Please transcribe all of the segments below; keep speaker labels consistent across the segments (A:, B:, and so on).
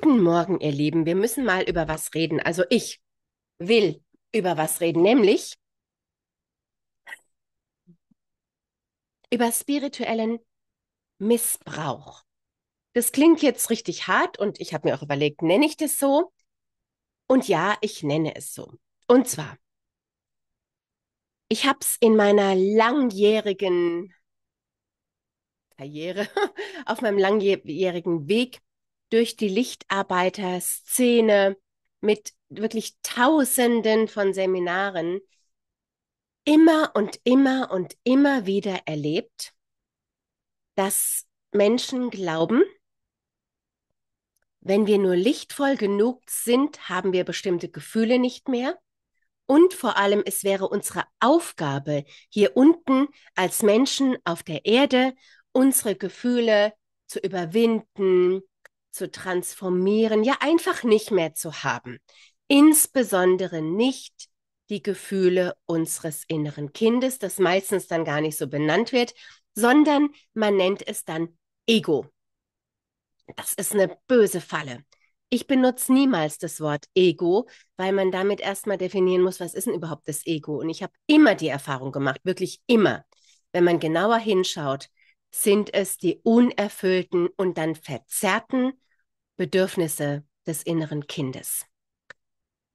A: Guten Morgen, ihr Lieben. Wir müssen mal über was reden. Also ich will über was reden, nämlich über spirituellen Missbrauch. Das klingt jetzt richtig hart und ich habe mir auch überlegt, nenne ich das so? Und ja, ich nenne es so. Und zwar, ich habe es in meiner langjährigen Karriere, auf meinem langjährigen Weg durch die Lichtarbeiterszene mit wirklich Tausenden von Seminaren immer und immer und immer wieder erlebt, dass Menschen glauben, wenn wir nur lichtvoll genug sind, haben wir bestimmte Gefühle nicht mehr. Und vor allem, es wäre unsere Aufgabe, hier unten als Menschen auf der Erde unsere Gefühle zu überwinden, zu transformieren, ja einfach nicht mehr zu haben. Insbesondere nicht die Gefühle unseres inneren Kindes, das meistens dann gar nicht so benannt wird, sondern man nennt es dann Ego. Das ist eine böse Falle. Ich benutze niemals das Wort Ego, weil man damit erstmal definieren muss, was ist denn überhaupt das Ego? Und ich habe immer die Erfahrung gemacht, wirklich immer, wenn man genauer hinschaut, sind es die unerfüllten und dann verzerrten Bedürfnisse des inneren Kindes.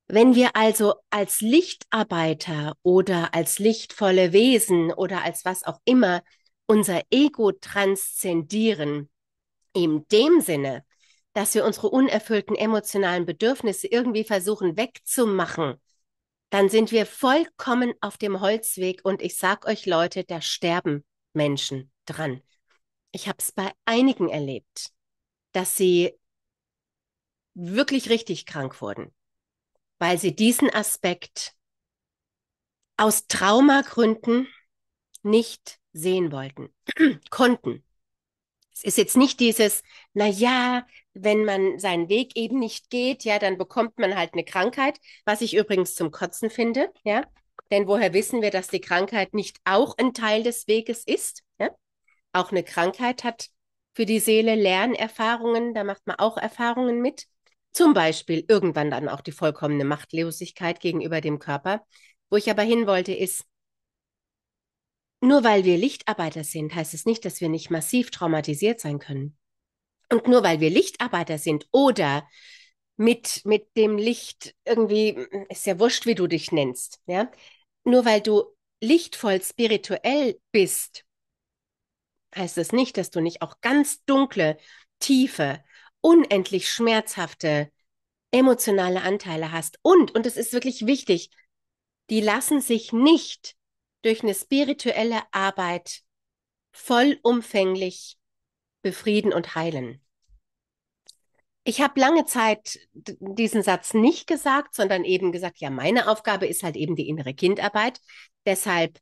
A: Wenn wir also als Lichtarbeiter oder als lichtvolle Wesen oder als was auch immer unser Ego transzendieren, in dem Sinne, dass wir unsere unerfüllten emotionalen Bedürfnisse irgendwie versuchen wegzumachen, dann sind wir vollkommen auf dem Holzweg und ich sag euch Leute, da sterben Menschen dran. Ich habe es bei einigen erlebt, dass sie wirklich richtig krank wurden, weil sie diesen Aspekt aus Traumagründen nicht sehen wollten, konnten. Es ist jetzt nicht dieses, na ja, wenn man seinen Weg eben nicht geht, ja, dann bekommt man halt eine Krankheit, was ich übrigens zum Kotzen finde, ja. Denn woher wissen wir, dass die Krankheit nicht auch ein Teil des Weges ist? Ja? auch eine Krankheit hat für die Seele, Lernerfahrungen, da macht man auch Erfahrungen mit. Zum Beispiel irgendwann dann auch die vollkommene Machtlosigkeit gegenüber dem Körper. Wo ich aber hin wollte, ist, nur weil wir Lichtarbeiter sind, heißt es nicht, dass wir nicht massiv traumatisiert sein können. Und nur weil wir Lichtarbeiter sind oder mit, mit dem Licht irgendwie, ist ja wurscht, wie du dich nennst, ja. Nur weil du lichtvoll spirituell bist, heißt es nicht, dass du nicht auch ganz dunkle, tiefe, unendlich schmerzhafte, emotionale Anteile hast. Und, und das ist wirklich wichtig, die lassen sich nicht durch eine spirituelle Arbeit vollumfänglich befrieden und heilen. Ich habe lange Zeit diesen Satz nicht gesagt, sondern eben gesagt, ja, meine Aufgabe ist halt eben die innere Kindarbeit. Deshalb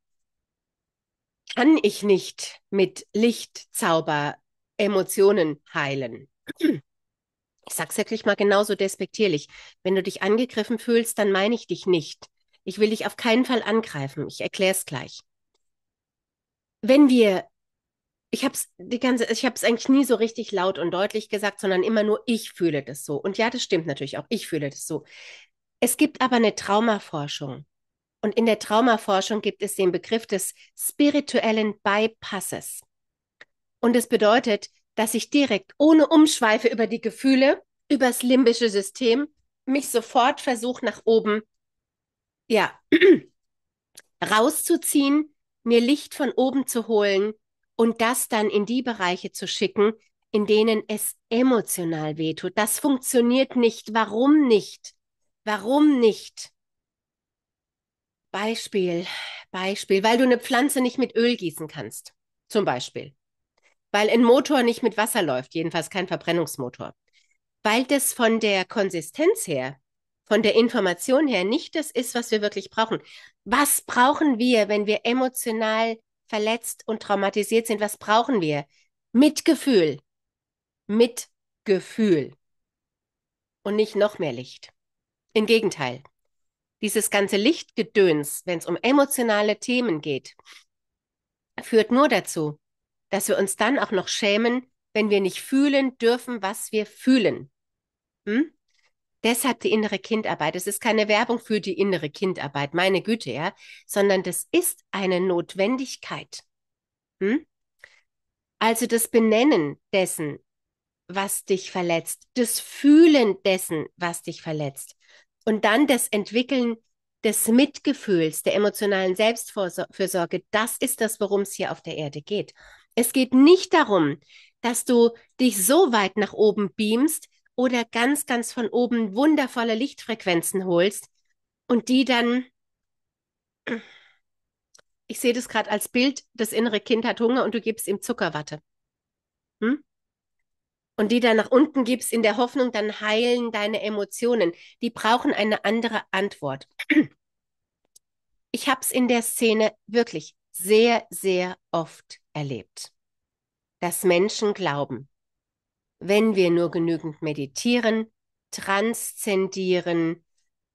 A: kann ich nicht mit Lichtzauber Emotionen heilen. Ich sag's wirklich mal genauso despektierlich. Wenn du dich angegriffen fühlst, dann meine ich dich nicht. Ich will dich auf keinen Fall angreifen. Ich erkläre es gleich. Wenn wir, ich habe es die ganze, ich habe es eigentlich nie so richtig laut und deutlich gesagt, sondern immer nur ich fühle das so. Und ja, das stimmt natürlich auch. Ich fühle das so. Es gibt aber eine Traumaforschung und in der Traumaforschung gibt es den Begriff des spirituellen Bypasses. Und es bedeutet, dass ich direkt ohne Umschweife über die Gefühle, übers limbische System, mich sofort versuche nach oben, ja, rauszuziehen, mir Licht von oben zu holen und das dann in die Bereiche zu schicken, in denen es emotional wehtut. Das funktioniert nicht. Warum nicht? Warum nicht? Beispiel, Beispiel, weil du eine Pflanze nicht mit Öl gießen kannst, zum Beispiel. Weil ein Motor nicht mit Wasser läuft, jedenfalls kein Verbrennungsmotor. Weil das von der Konsistenz her, von der Information her nicht das ist, was wir wirklich brauchen. Was brauchen wir, wenn wir emotional verletzt und traumatisiert sind? Was brauchen wir? Mitgefühl. Mitgefühl. Und nicht noch mehr Licht. Im Gegenteil, dieses ganze Lichtgedöns, wenn es um emotionale Themen geht, führt nur dazu, dass wir uns dann auch noch schämen, wenn wir nicht fühlen dürfen, was wir fühlen. Hm? Deshalb die innere Kindarbeit. Es ist keine Werbung für die innere Kindarbeit, meine Güte, ja, sondern das ist eine Notwendigkeit. Hm? Also das Benennen dessen, was dich verletzt, das Fühlen dessen, was dich verletzt, und dann das Entwickeln des Mitgefühls, der emotionalen Selbstfürsorge, das ist das, worum es hier auf der Erde geht. Es geht nicht darum, dass du dich so weit nach oben beamst oder ganz, ganz von oben wundervolle Lichtfrequenzen holst und die dann, ich sehe das gerade als Bild, das innere Kind hat Hunger und du gibst ihm Zuckerwatte. Hm? und die dann nach unten gibst in der Hoffnung, dann heilen deine Emotionen. Die brauchen eine andere Antwort. Ich habe es in der Szene wirklich sehr, sehr oft erlebt, dass Menschen glauben, wenn wir nur genügend meditieren, transzendieren,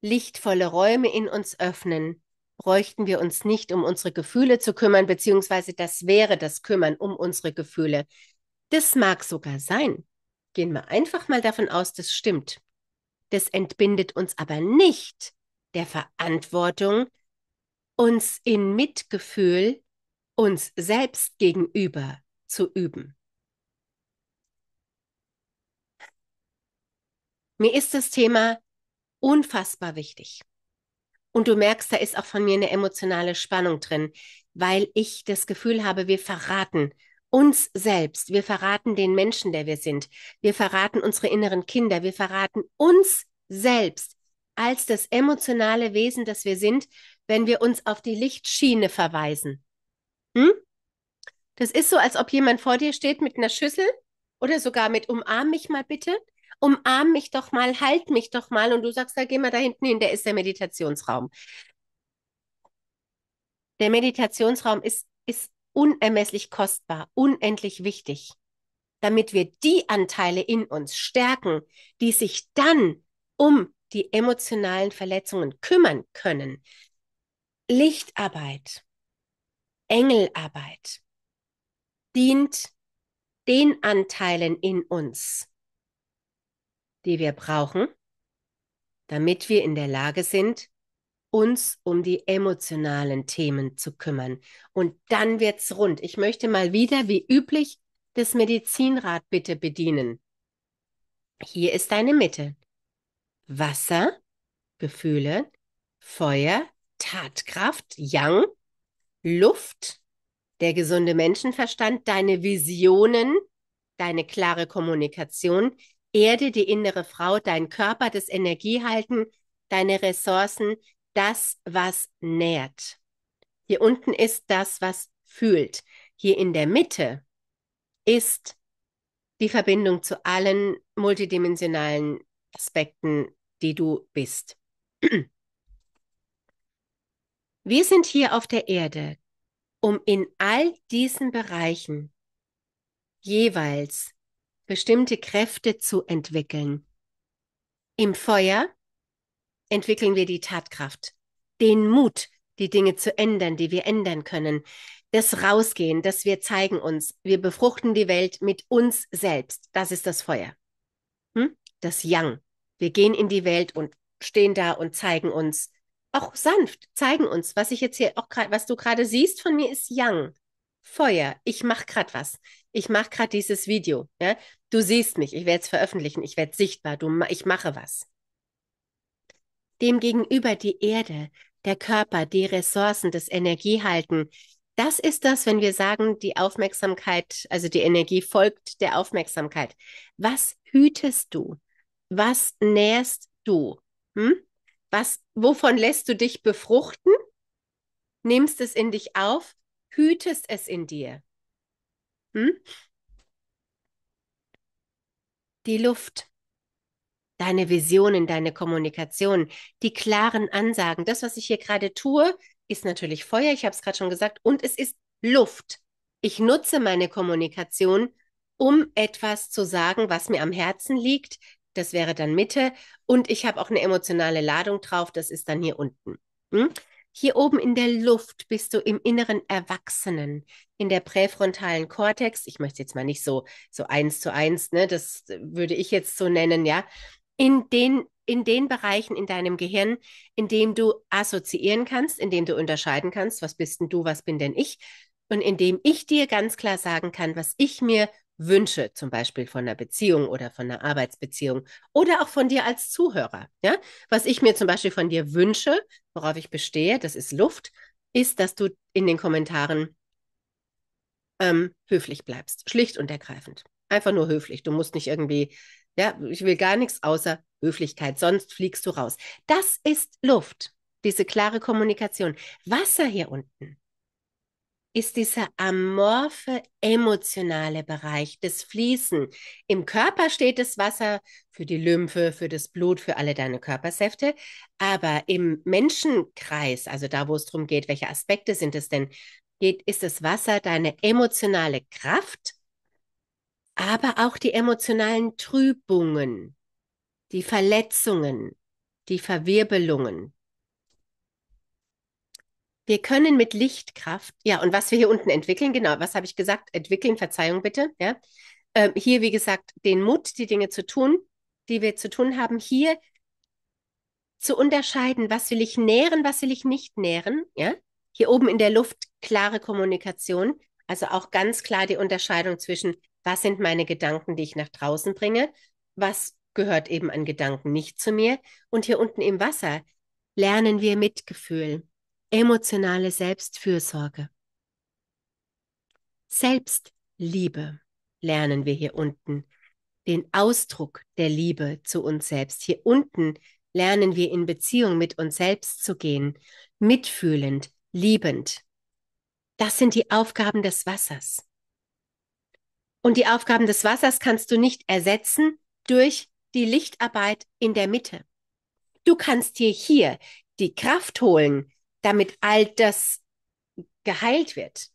A: lichtvolle Räume in uns öffnen, bräuchten wir uns nicht um unsere Gefühle zu kümmern, beziehungsweise das wäre das Kümmern um unsere Gefühle. Das mag sogar sein. Gehen wir einfach mal davon aus, das stimmt. Das entbindet uns aber nicht der Verantwortung, uns in Mitgefühl uns selbst gegenüber zu üben. Mir ist das Thema unfassbar wichtig. Und du merkst, da ist auch von mir eine emotionale Spannung drin, weil ich das Gefühl habe, wir verraten uns selbst, wir verraten den Menschen, der wir sind, wir verraten unsere inneren Kinder, wir verraten uns selbst als das emotionale Wesen, das wir sind, wenn wir uns auf die Lichtschiene verweisen. Hm? Das ist so, als ob jemand vor dir steht mit einer Schüssel oder sogar mit umarm mich mal bitte, umarm mich doch mal, halt mich doch mal und du sagst, da geh mal da hinten hin, der ist der Meditationsraum. Der Meditationsraum ist, ist unermesslich kostbar, unendlich wichtig, damit wir die Anteile in uns stärken, die sich dann um die emotionalen Verletzungen kümmern können. Lichtarbeit, Engelarbeit dient den Anteilen in uns, die wir brauchen, damit wir in der Lage sind, uns um die emotionalen Themen zu kümmern. Und dann wird's rund. Ich möchte mal wieder, wie üblich, das Medizinrad bitte bedienen. Hier ist deine Mitte. Wasser, Gefühle, Feuer, Tatkraft, Yang, Luft, der gesunde Menschenverstand, deine Visionen, deine klare Kommunikation, Erde, die innere Frau, dein Körper, das Energiehalten, deine Ressourcen, das, was nährt. Hier unten ist das, was fühlt. Hier in der Mitte ist die Verbindung zu allen multidimensionalen Aspekten, die du bist. Wir sind hier auf der Erde, um in all diesen Bereichen jeweils bestimmte Kräfte zu entwickeln. Im Feuer entwickeln wir die Tatkraft, den Mut, die Dinge zu ändern, die wir ändern können, das Rausgehen, dass wir zeigen uns, wir befruchten die Welt mit uns selbst. Das ist das Feuer. Hm? Das Yang. Wir gehen in die Welt und stehen da und zeigen uns, auch sanft, zeigen uns, was ich jetzt hier auch gerade, was du gerade siehst von mir ist Yang. Feuer. Ich mache gerade was. Ich mache gerade dieses Video. Ja? Du siehst mich. Ich werde es veröffentlichen. Ich werde sichtbar. Du, ich mache was demgegenüber die Erde, der Körper, die Ressourcen, das Energiehalten. Das ist das, wenn wir sagen, die Aufmerksamkeit, also die Energie folgt der Aufmerksamkeit. Was hütest du? Was nährst du? Hm? Was, wovon lässt du dich befruchten? Nimmst es in dich auf? Hütest es in dir? Hm? Die Luft deine Visionen, deine Kommunikation, die klaren Ansagen. Das, was ich hier gerade tue, ist natürlich Feuer, ich habe es gerade schon gesagt, und es ist Luft. Ich nutze meine Kommunikation, um etwas zu sagen, was mir am Herzen liegt. Das wäre dann Mitte. Und ich habe auch eine emotionale Ladung drauf, das ist dann hier unten. Hm? Hier oben in der Luft bist du im inneren Erwachsenen, in der präfrontalen Kortex. Ich möchte jetzt mal nicht so, so eins zu eins, ne? Das würde ich jetzt so nennen, ja in den, in den Bereichen in deinem Gehirn, in dem du assoziieren kannst, in dem du unterscheiden kannst, was bist denn du, was bin denn ich, und in dem ich dir ganz klar sagen kann, was ich mir Wünsche, zum Beispiel von einer Beziehung oder von einer Arbeitsbeziehung oder auch von dir als Zuhörer. Ja? Was ich mir zum Beispiel von dir wünsche, worauf ich bestehe, das ist Luft, ist, dass du in den Kommentaren ähm, höflich bleibst. Schlicht und ergreifend. Einfach nur höflich. Du musst nicht irgendwie ja, ich will gar nichts außer Höflichkeit, sonst fliegst du raus. Das ist Luft, diese klare Kommunikation. Wasser hier unten ist dieser amorphe emotionale Bereich, des Fließen. Im Körper steht das Wasser für die Lymphe, für das Blut, für alle deine Körpersäfte. Aber im Menschenkreis, also da, wo es darum geht, welche Aspekte sind es denn, geht, ist das Wasser deine emotionale Kraft, aber auch die emotionalen Trübungen, die Verletzungen, die Verwirbelungen. Wir können mit Lichtkraft, ja, und was wir hier unten entwickeln, genau, was habe ich gesagt? Entwickeln, Verzeihung bitte, ja. Ähm, hier, wie gesagt, den Mut, die Dinge zu tun, die wir zu tun haben, hier zu unterscheiden, was will ich nähren, was will ich nicht nähren, ja. Hier oben in der Luft klare Kommunikation, also auch ganz klar die Unterscheidung zwischen was sind meine Gedanken, die ich nach draußen bringe, was gehört eben an Gedanken nicht zu mir. Und hier unten im Wasser lernen wir Mitgefühl, emotionale Selbstfürsorge. Selbstliebe lernen wir hier unten, den Ausdruck der Liebe zu uns selbst. Hier unten lernen wir in Beziehung mit uns selbst zu gehen, mitfühlend, liebend. Das sind die Aufgaben des Wassers. Und die Aufgaben des Wassers kannst du nicht ersetzen durch die Lichtarbeit in der Mitte. Du kannst dir hier die Kraft holen, damit all das geheilt wird.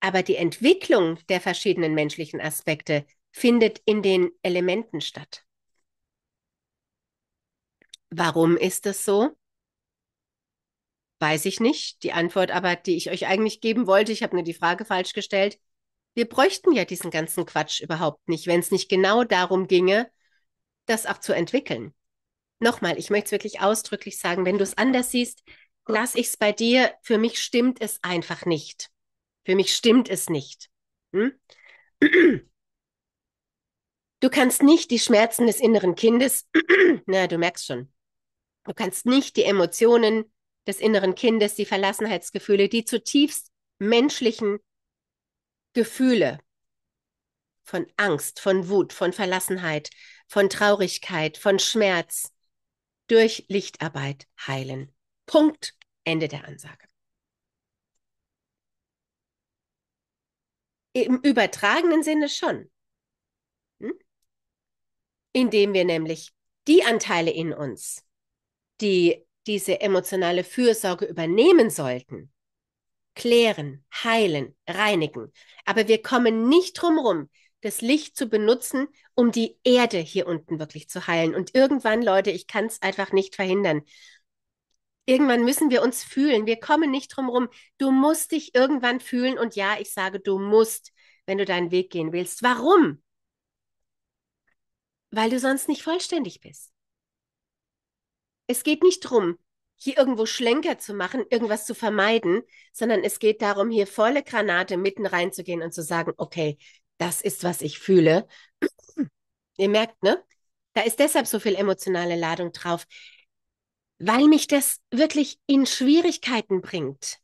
A: Aber die Entwicklung der verschiedenen menschlichen Aspekte findet in den Elementen statt. Warum ist das so? Weiß ich nicht. Die Antwort aber, die ich euch eigentlich geben wollte, ich habe nur die Frage falsch gestellt, wir bräuchten ja diesen ganzen Quatsch überhaupt nicht, wenn es nicht genau darum ginge, das auch zu entwickeln. Nochmal, ich möchte es wirklich ausdrücklich sagen, wenn du es anders siehst, lass ich es bei dir. Für mich stimmt es einfach nicht. Für mich stimmt es nicht. Hm? Du kannst nicht die Schmerzen des inneren Kindes, na, du merkst schon, du kannst nicht die Emotionen des inneren Kindes, die Verlassenheitsgefühle, die zutiefst menschlichen Gefühle von Angst, von Wut, von Verlassenheit, von Traurigkeit, von Schmerz durch Lichtarbeit heilen. Punkt. Ende der Ansage. Im übertragenen Sinne schon. Hm? Indem wir nämlich die Anteile in uns, die diese emotionale Fürsorge übernehmen sollten, klären, heilen, reinigen. Aber wir kommen nicht drumrum, das Licht zu benutzen, um die Erde hier unten wirklich zu heilen. Und irgendwann, Leute, ich kann es einfach nicht verhindern. Irgendwann müssen wir uns fühlen. Wir kommen nicht drumrum. Du musst dich irgendwann fühlen. Und ja, ich sage, du musst, wenn du deinen Weg gehen willst. Warum? Weil du sonst nicht vollständig bist. Es geht nicht drum, hier irgendwo Schlenker zu machen, irgendwas zu vermeiden, sondern es geht darum, hier volle Granate mitten reinzugehen und zu sagen, okay, das ist, was ich fühle. Ihr merkt, ne? Da ist deshalb so viel emotionale Ladung drauf, weil mich das wirklich in Schwierigkeiten bringt.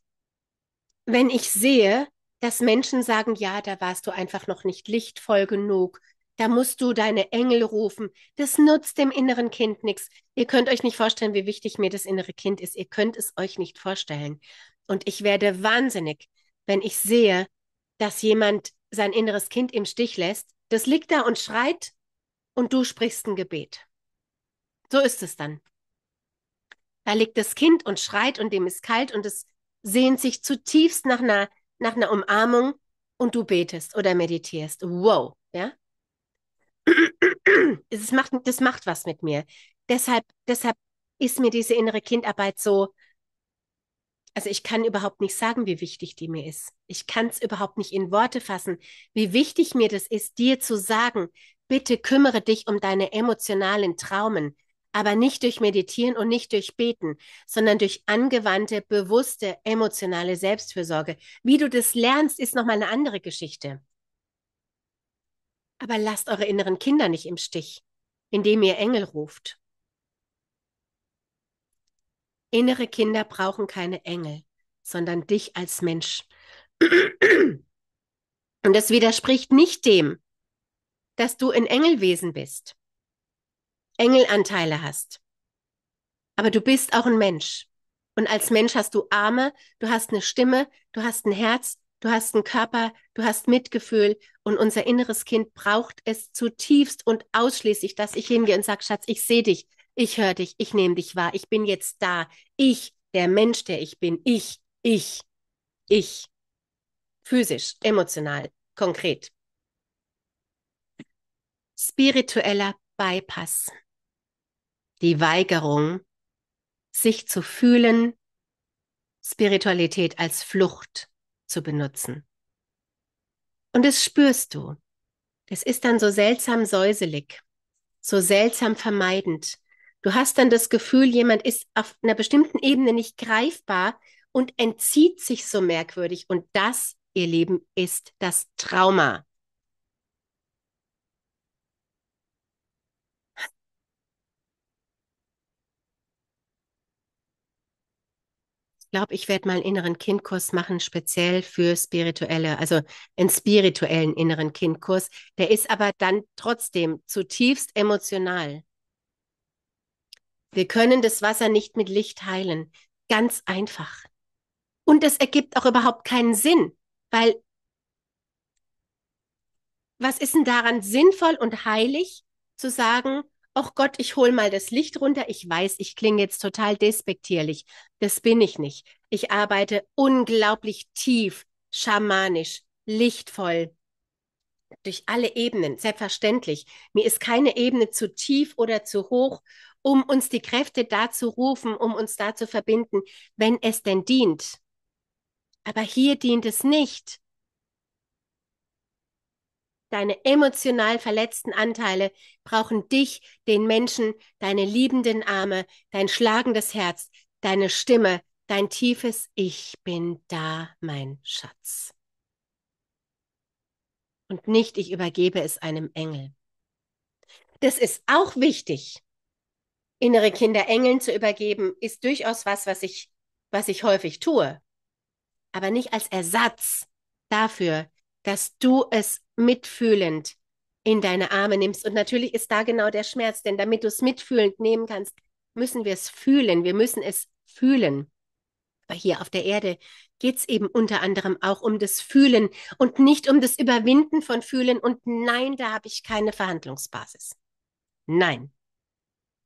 A: Wenn ich sehe, dass Menschen sagen, ja, da warst du einfach noch nicht lichtvoll genug, da musst du deine Engel rufen. Das nutzt dem inneren Kind nichts. Ihr könnt euch nicht vorstellen, wie wichtig mir das innere Kind ist. Ihr könnt es euch nicht vorstellen. Und ich werde wahnsinnig, wenn ich sehe, dass jemand sein inneres Kind im Stich lässt. Das liegt da und schreit und du sprichst ein Gebet. So ist es dann. Da liegt das Kind und schreit und dem ist kalt und es sehnt sich zutiefst nach einer, nach einer Umarmung und du betest oder meditierst. Wow, ja? es macht, das macht was mit mir. Deshalb, deshalb ist mir diese innere Kindarbeit so, also ich kann überhaupt nicht sagen, wie wichtig die mir ist. Ich kann es überhaupt nicht in Worte fassen, wie wichtig mir das ist, dir zu sagen, bitte kümmere dich um deine emotionalen Traumen, aber nicht durch Meditieren und nicht durch Beten, sondern durch angewandte, bewusste, emotionale Selbstfürsorge. Wie du das lernst, ist nochmal eine andere Geschichte. Aber lasst eure inneren Kinder nicht im Stich, indem ihr Engel ruft. Innere Kinder brauchen keine Engel, sondern dich als Mensch. Und das widerspricht nicht dem, dass du ein Engelwesen bist, Engelanteile hast. Aber du bist auch ein Mensch. Und als Mensch hast du Arme, du hast eine Stimme, du hast ein Herz, du hast einen Körper, du hast Mitgefühl und unser inneres Kind braucht es zutiefst und ausschließlich, dass ich hingehe und sage, Schatz, ich sehe dich, ich höre dich, ich nehme dich wahr, ich bin jetzt da, ich, der Mensch, der ich bin, ich, ich, ich. Physisch, emotional, konkret. Spiritueller Bypass. Die Weigerung, sich zu fühlen, Spiritualität als Flucht zu benutzen. Und es spürst du. Es ist dann so seltsam säuselig, so seltsam vermeidend. Du hast dann das Gefühl, jemand ist auf einer bestimmten Ebene nicht greifbar und entzieht sich so merkwürdig. Und das, ihr Lieben, ist das Trauma. glaube, ich werde mal einen inneren Kindkurs machen, speziell für spirituelle, also einen spirituellen inneren Kindkurs. Der ist aber dann trotzdem zutiefst emotional. Wir können das Wasser nicht mit Licht heilen. Ganz einfach. Und das ergibt auch überhaupt keinen Sinn, weil was ist denn daran sinnvoll und heilig zu sagen, Och Gott, ich hol mal das Licht runter. Ich weiß, ich klinge jetzt total despektierlich. Das bin ich nicht. Ich arbeite unglaublich tief, schamanisch, lichtvoll, durch alle Ebenen, selbstverständlich. Mir ist keine Ebene zu tief oder zu hoch, um uns die Kräfte da zu rufen, um uns da zu verbinden, wenn es denn dient. Aber hier dient es nicht deine emotional verletzten Anteile brauchen dich, den Menschen, deine liebenden Arme, dein schlagendes Herz, deine Stimme, dein tiefes Ich bin da, mein Schatz. Und nicht, ich übergebe es einem Engel. Das ist auch wichtig. Innere Kinder Engeln zu übergeben, ist durchaus was, was ich, was ich häufig tue. Aber nicht als Ersatz dafür, dass du es mitfühlend in deine Arme nimmst. Und natürlich ist da genau der Schmerz, denn damit du es mitfühlend nehmen kannst, müssen wir es fühlen. Wir müssen es fühlen. Aber hier auf der Erde geht es eben unter anderem auch um das Fühlen und nicht um das Überwinden von Fühlen. Und nein, da habe ich keine Verhandlungsbasis. Nein.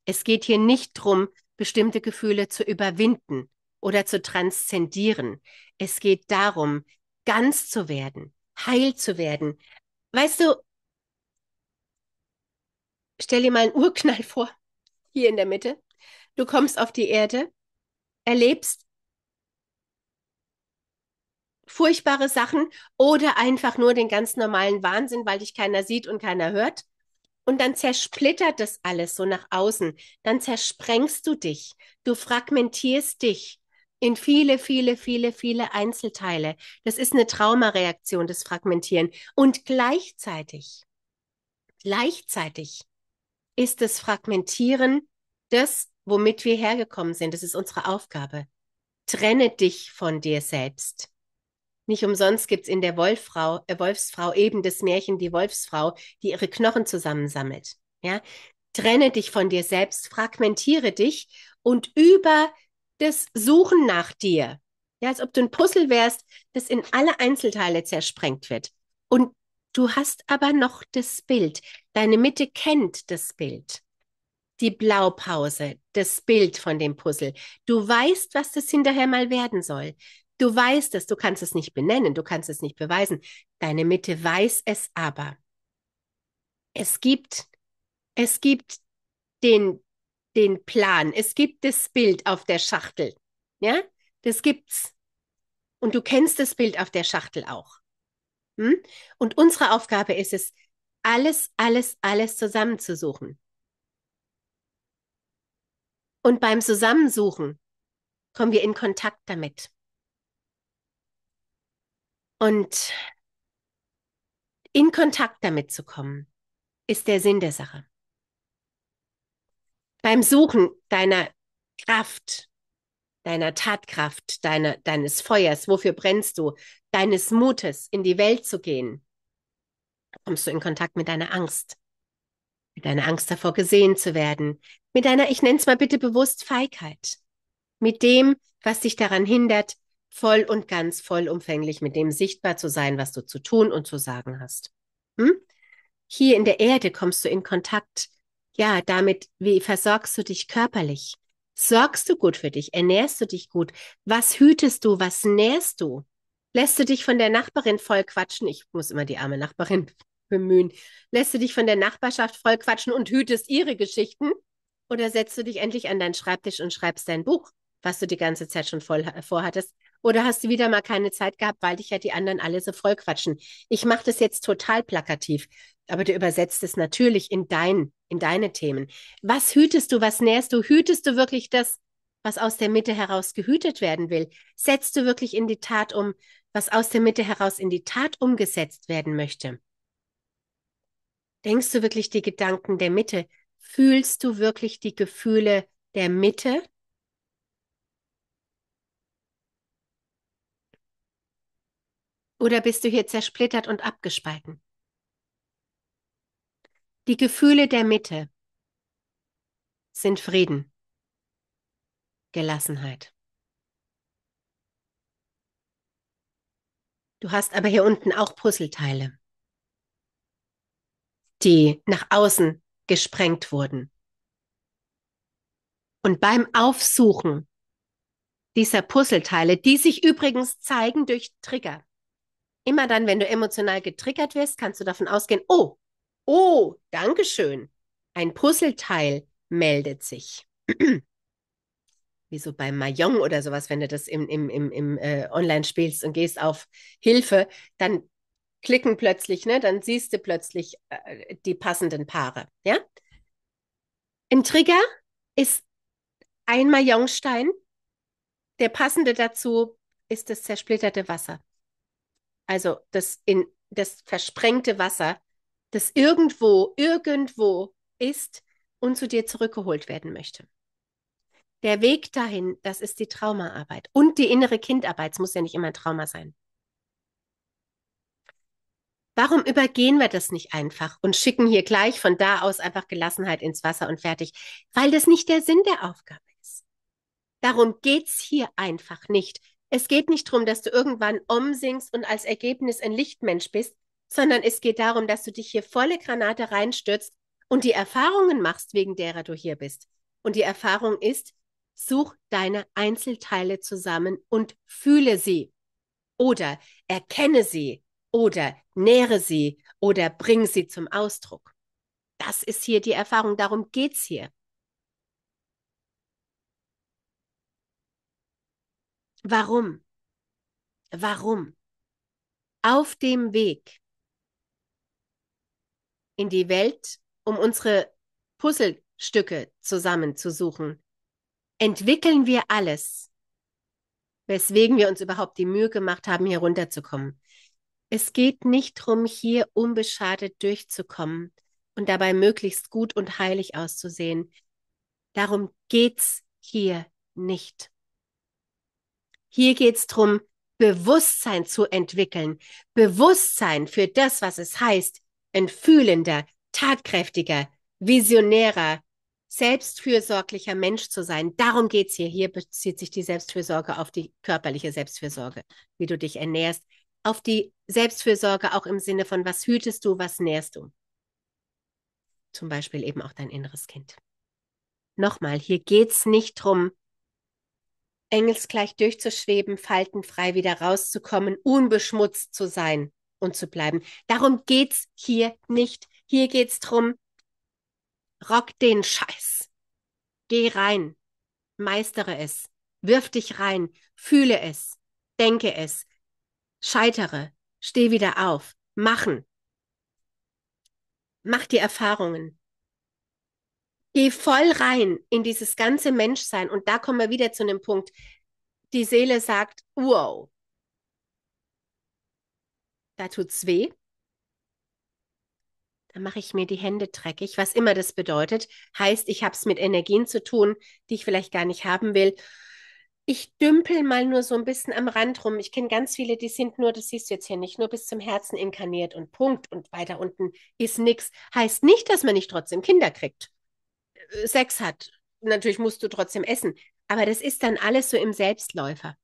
A: Es geht hier nicht darum, bestimmte Gefühle zu überwinden oder zu transzendieren. Es geht darum, ganz zu werden, heil zu werden, Weißt du, stell dir mal einen Urknall vor, hier in der Mitte. Du kommst auf die Erde, erlebst furchtbare Sachen oder einfach nur den ganz normalen Wahnsinn, weil dich keiner sieht und keiner hört. Und dann zersplittert das alles so nach außen. Dann zersprengst du dich. Du fragmentierst dich in viele, viele, viele, viele Einzelteile. Das ist eine Traumareaktion, das Fragmentieren. Und gleichzeitig, gleichzeitig ist das Fragmentieren das, womit wir hergekommen sind. Das ist unsere Aufgabe. Trenne dich von dir selbst. Nicht umsonst gibt es in der Wolffrau, äh Wolfsfrau eben das Märchen, die Wolfsfrau, die ihre Knochen zusammensammelt. Ja? Trenne dich von dir selbst, fragmentiere dich und über das Suchen nach dir. Ja, als ob du ein Puzzle wärst, das in alle Einzelteile zersprengt wird. Und du hast aber noch das Bild. Deine Mitte kennt das Bild. Die Blaupause, das Bild von dem Puzzle. Du weißt, was das hinterher mal werden soll. Du weißt es, du kannst es nicht benennen, du kannst es nicht beweisen. Deine Mitte weiß es aber. Es gibt, es gibt den den Plan, es gibt das Bild auf der Schachtel. Ja, das gibt's. Und du kennst das Bild auf der Schachtel auch. Hm? Und unsere Aufgabe ist es, alles, alles, alles zusammenzusuchen. Und beim Zusammensuchen kommen wir in Kontakt damit. Und in Kontakt damit zu kommen, ist der Sinn der Sache beim Suchen deiner Kraft, deiner Tatkraft, deiner, deines Feuers, wofür brennst du, deines Mutes, in die Welt zu gehen, kommst du in Kontakt mit deiner Angst, mit deiner Angst davor gesehen zu werden, mit deiner, ich nenne es mal bitte bewusst, Feigheit, mit dem, was dich daran hindert, voll und ganz vollumfänglich mit dem sichtbar zu sein, was du zu tun und zu sagen hast. Hm? Hier in der Erde kommst du in Kontakt ja, damit, wie versorgst du dich körperlich? Sorgst du gut für dich? Ernährst du dich gut? Was hütest du? Was nährst du? Lässt du dich von der Nachbarin voll quatschen? Ich muss immer die arme Nachbarin bemühen. Lässt du dich von der Nachbarschaft voll quatschen und hütest ihre Geschichten? Oder setzt du dich endlich an deinen Schreibtisch und schreibst dein Buch, was du die ganze Zeit schon voll äh, vorhattest? Oder hast du wieder mal keine Zeit gehabt, weil dich ja die anderen alle so voll quatschen? Ich mache das jetzt total plakativ, aber du übersetzt es natürlich in dein in deine Themen. Was hütest du, was nährst du? Hütest du wirklich das, was aus der Mitte heraus gehütet werden will? Setzt du wirklich in die Tat um, was aus der Mitte heraus in die Tat umgesetzt werden möchte? Denkst du wirklich die Gedanken der Mitte? Fühlst du wirklich die Gefühle der Mitte? Oder bist du hier zersplittert und abgespalten? Die Gefühle der Mitte sind Frieden, Gelassenheit. Du hast aber hier unten auch Puzzleteile, die nach außen gesprengt wurden. Und beim Aufsuchen dieser Puzzleteile, die sich übrigens zeigen durch Trigger. Immer dann, wenn du emotional getriggert wirst, kannst du davon ausgehen, oh, Oh, danke schön. Ein Puzzleteil meldet sich. Wie so beim Mayong oder sowas, wenn du das im, im, im, im äh, Online spielst und gehst auf Hilfe, dann klicken plötzlich, ne? Dann siehst du plötzlich äh, die passenden Paare. Ja? Ein Trigger ist ein Mahjongstein. Der passende dazu ist das zersplitterte Wasser. Also das in das versprengte Wasser das irgendwo, irgendwo ist und zu dir zurückgeholt werden möchte. Der Weg dahin, das ist die Traumaarbeit und die innere Kindarbeit. Es muss ja nicht immer ein Trauma sein. Warum übergehen wir das nicht einfach und schicken hier gleich von da aus einfach Gelassenheit ins Wasser und fertig? Weil das nicht der Sinn der Aufgabe ist. Darum geht es hier einfach nicht. Es geht nicht darum, dass du irgendwann Om und als Ergebnis ein Lichtmensch bist, sondern es geht darum, dass du dich hier volle Granate reinstürzt und die Erfahrungen machst, wegen derer du hier bist. Und die Erfahrung ist, such deine Einzelteile zusammen und fühle sie oder erkenne sie oder nähre sie oder bring sie zum Ausdruck. Das ist hier die Erfahrung, darum geht's hier. Warum? Warum? Auf dem Weg in die Welt, um unsere Puzzlestücke zusammenzusuchen, entwickeln wir alles, weswegen wir uns überhaupt die Mühe gemacht haben, hier runterzukommen. Es geht nicht darum, hier unbeschadet durchzukommen und dabei möglichst gut und heilig auszusehen. Darum geht's hier nicht. Hier geht's drum, Bewusstsein zu entwickeln, Bewusstsein für das, was es heißt, ein fühlender, tatkräftiger, visionärer, selbstfürsorglicher Mensch zu sein. Darum geht's hier. Hier bezieht sich die Selbstfürsorge auf die körperliche Selbstfürsorge, wie du dich ernährst, auf die Selbstfürsorge auch im Sinne von, was hütest du, was nährst du. Zum Beispiel eben auch dein inneres Kind. Nochmal, hier geht's nicht drum, engelsgleich durchzuschweben, faltenfrei wieder rauszukommen, unbeschmutzt zu sein, und zu bleiben. Darum geht es hier nicht. Hier geht es darum, rock den Scheiß. Geh rein. Meistere es. Wirf dich rein. Fühle es. Denke es. Scheitere. Steh wieder auf. Machen. Mach die Erfahrungen. Geh voll rein in dieses ganze Menschsein. Und da kommen wir wieder zu einem Punkt. Die Seele sagt, wow, da tut's weh. Da mache ich mir die Hände dreckig, was immer das bedeutet. Heißt, ich habe es mit Energien zu tun, die ich vielleicht gar nicht haben will. Ich dümpel mal nur so ein bisschen am Rand rum. Ich kenne ganz viele, die sind nur, das siehst du jetzt hier nicht, nur bis zum Herzen inkarniert und Punkt und weiter unten ist nichts. Heißt nicht, dass man nicht trotzdem Kinder kriegt, äh, Sex hat. Natürlich musst du trotzdem essen. Aber das ist dann alles so im Selbstläufer.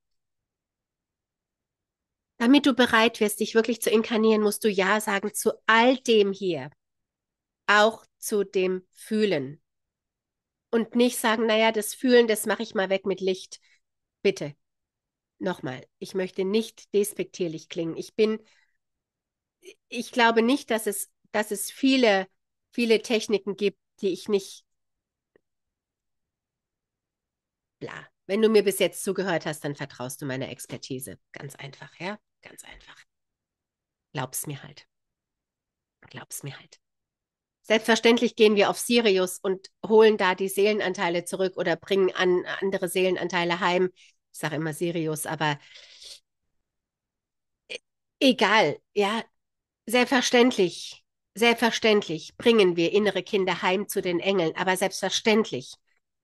A: Damit du bereit wirst, dich wirklich zu inkarnieren, musst du Ja sagen zu all dem hier. Auch zu dem Fühlen. Und nicht sagen, naja, das Fühlen, das mache ich mal weg mit Licht. Bitte. Nochmal, ich möchte nicht despektierlich klingen. Ich bin, ich glaube nicht, dass es, dass es viele, viele Techniken gibt, die ich nicht. Bla. Wenn du mir bis jetzt zugehört hast, dann vertraust du meiner Expertise. Ganz einfach, ja? Ganz einfach. Glaub's mir halt. Glaub's mir halt. Selbstverständlich gehen wir auf Sirius und holen da die Seelenanteile zurück oder bringen an andere Seelenanteile heim. Ich sage immer Sirius, aber e, egal, ja. Selbstverständlich, selbstverständlich bringen wir innere Kinder heim zu den Engeln, aber selbstverständlich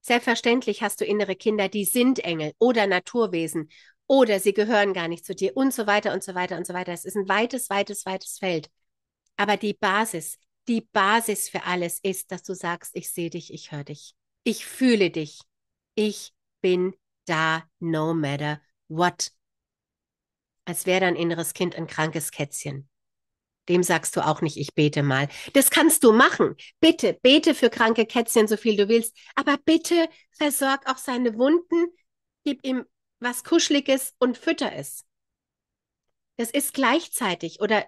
A: Selbstverständlich hast du innere Kinder, die sind Engel oder Naturwesen oder sie gehören gar nicht zu dir und so weiter und so weiter und so weiter. Es ist ein weites, weites, weites Feld. Aber die Basis, die Basis für alles ist, dass du sagst, ich sehe dich, ich höre dich, ich fühle dich, ich bin da, no matter what. Als wäre dein inneres Kind ein krankes Kätzchen. Dem sagst du auch nicht, ich bete mal. Das kannst du machen. Bitte, bete für kranke Kätzchen so viel du willst. Aber bitte versorg auch seine Wunden. Gib ihm was Kuscheliges und fütter ist. Das ist gleichzeitig oder